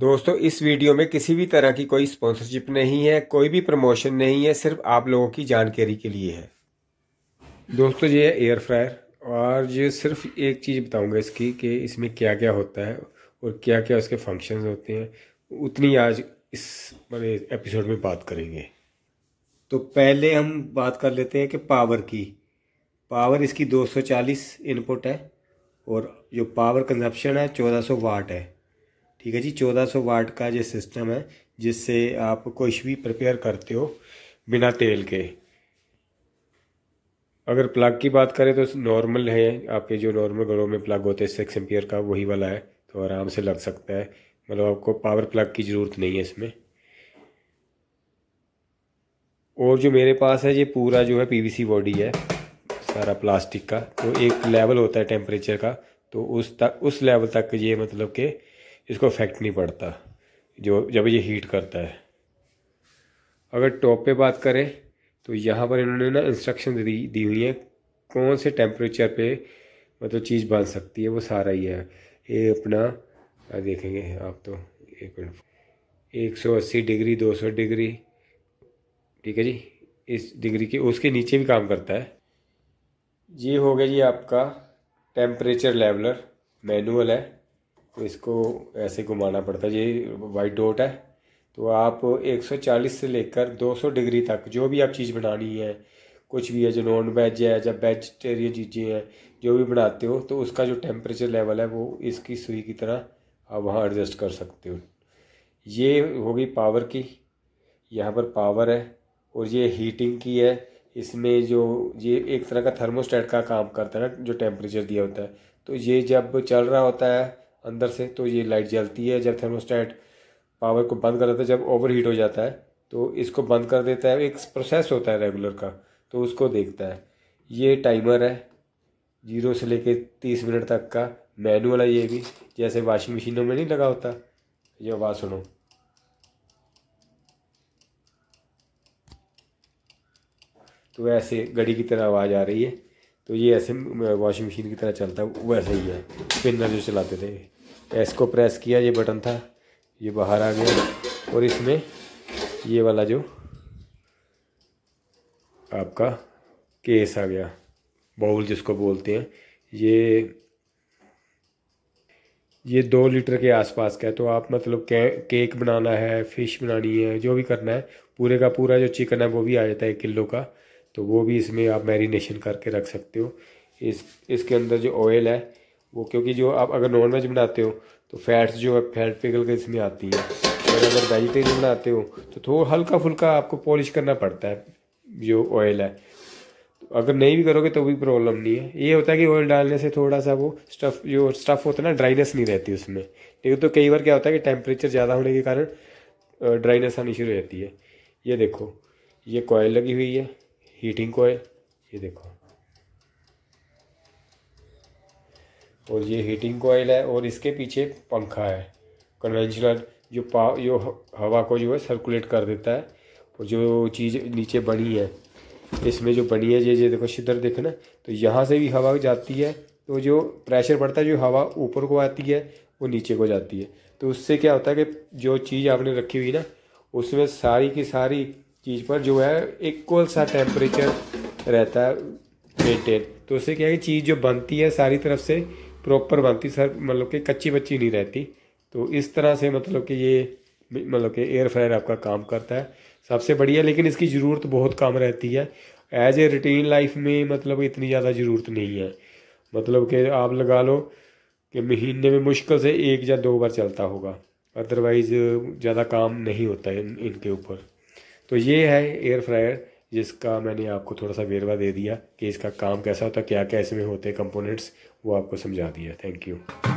दोस्तों इस वीडियो में किसी भी तरह की कोई स्पॉन्सरशिप नहीं है कोई भी प्रमोशन नहीं है सिर्फ आप लोगों की जानकारी के लिए है दोस्तों ये है एयर फ्रायर और ये सिर्फ एक चीज़ बताऊंगा इसकी कि इसमें क्या क्या होता है और क्या क्या उसके फंक्शंस होते हैं उतनी आज इस बड़े एपिसोड में बात करेंगे तो पहले हम बात कर लेते हैं कि पावर की पावर इसकी 240 इनपुट है और जो पावर कंजप्शन है 1400 वाट है ठीक है जी 1400 वाट का ये सिस्टम है जिससे आप कुछ भी प्रिपेयर करते हो बिना तेल के अगर प्लग की बात करें तो नॉर्मल है आपके जो नॉर्मल घरों में प्लग होते हैं सिक्स एम्पियर का वही वाला है तो आराम से लग सकता है मतलब आपको पावर प्लग की ज़रूरत नहीं है इसमें और जो मेरे पास है ये पूरा जो है पीवीसी बॉडी है सारा प्लास्टिक का तो एक लेवल होता है टेम्परेचर का तो उस तक उस लेवल तक ये मतलब के इसको इफेक्ट नहीं पड़ता जो जब ये हीट करता है अगर टॉप पे बात करें तो यहाँ पर इन्होंने ना इंस्ट्रक्शन दी दी हुई है कौन से टेम्परेचर पे मतलब चीज़ बन सकती है वो सारा ही है ये अपना देखेंगे आप तो एक मिनट एक सौ अस्सी डिग्री दो सौ डिग्री ठीक है जी इस डिग्री के उसके नीचे भी काम करता है ये हो गया जी आपका टेम्परेचर लेवलर मैनुअल है तो इसको ऐसे घुमाना पड़ता है ये वाइट डॉट है तो आप 140 से लेकर 200 डिग्री तक जो भी आप चीज़ बनानी है कुछ भी है जो नॉन वेज है या वेजिटेरियन चीज़ें हैं जो भी बनाते हो तो उसका जो टेम्परेचर लेवल है वो इसकी सुई की तरह आप वहाँ एडजस्ट कर सकते हो ये होगी पावर की यहाँ पर पावर है और ये हीटिंग की है इसमें जो ये एक तरह का थर्मोस्टेट का काम करता है ना जो टेम्परेचर दिया होता है तो ये जब चल रहा होता है अंदर से तो ये लाइट जलती है जब थर्मोस्टेट पावर को बंद कर देता है जब ओवर हीट हो जाता है तो इसको बंद कर देता है एक प्रोसेस होता है रेगुलर का तो उसको देखता है ये टाइमर है जीरो से लेके तीस मिनट तक का मैनुअल है ये भी जैसे वाशिंग मशीनों में नहीं लगा होता ये आवाज़ सुनो तो ऐसे घड़ी की तरह आवाज़ आ रही है तो ये ऐसे वॉशिंग मशीन की तरह चलता है वैसे ही है स्पिनर जो चलाते थे इसको प्रेस किया ये बटन था ये बाहर आ गया और इसमें ये वाला जो आपका केस आ गया बाउल जिसको बोलते हैं ये ये दो लीटर के आसपास का है तो आप मतलब के, केक बनाना है फ़िश बनानी है जो भी करना है पूरे का पूरा जो चिकन है वो भी आ जाता है एक किलो का तो वो भी इसमें आप मैरिनेशन करके रख सकते हो इस इसके अंदर जो ऑयल है वो क्योंकि जो आप अगर नॉन वेज बनाते हो तो फैट्स जो है फैट पिघल के इसमें आती है और अगर वेजिटेरियन बनाते हो तो थोड़ा हल्का फुल्का आपको पॉलिश करना पड़ता है जो ऑयल है तो अगर नहीं भी करोगे तो भी प्रॉब्लम नहीं है ये होता है कि ऑयल डालने से थोड़ा सा वो स्टफ़ जो स्टफ़ होता है ना ड्राइनेस नहीं रहती उसमें लेकिन तो कई बार क्या होता है कि टेम्परेचर ज़्यादा होने के कारण ड्राइनेस आनी शुरू हो जाती है ये देखो ये कोयल लगी हुई है हीटिंग कोयल ये देखो और ये हीटिंग कोयल है और इसके पीछे पंखा है कन्वेंशनल जो पा जो हवा को जो है सर्कुलेट कर देता है और जो चीज़ नीचे बनी है इसमें जो बनी है ये ये देखो छिद्र देखना तो यहाँ से भी हवा जाती है तो जो प्रेशर पड़ता है जो हवा ऊपर को आती है वो नीचे को जाती है तो उससे क्या होता है कि जो चीज़ आपने रखी हुई ना उसमें सारी की सारी चीज़ पर जो है इक्वल सा टेम्परेचर रहता है मेनटेन तो उससे क्या है कि चीज़ जो बनती है सारी तरफ से प्रॉपर बनती सर मतलब कि कच्ची बच्ची नहीं रहती तो इस तरह से मतलब कि ये मतलब कि एयर फ्रायर आपका काम करता है सबसे बढ़िया लेकिन इसकी ज़रूरत बहुत कम रहती है एज ए रूटीन लाइफ में मतलब इतनी ज़्यादा ज़रूरत नहीं है मतलब कि आप लगा लो कि महीने में मुश्किल से एक या दो बार चलता होगा अदरवाइज़ ज़्यादा काम नहीं होता है इनके ऊपर तो ये है एयर फ्रायर जिसका मैंने आपको थोड़ा सा वेरवा दे दिया कि इसका काम कैसा होता क्या क्या इसमें होते कंपोनेंट्स वो आपको समझा दिया थैंक यू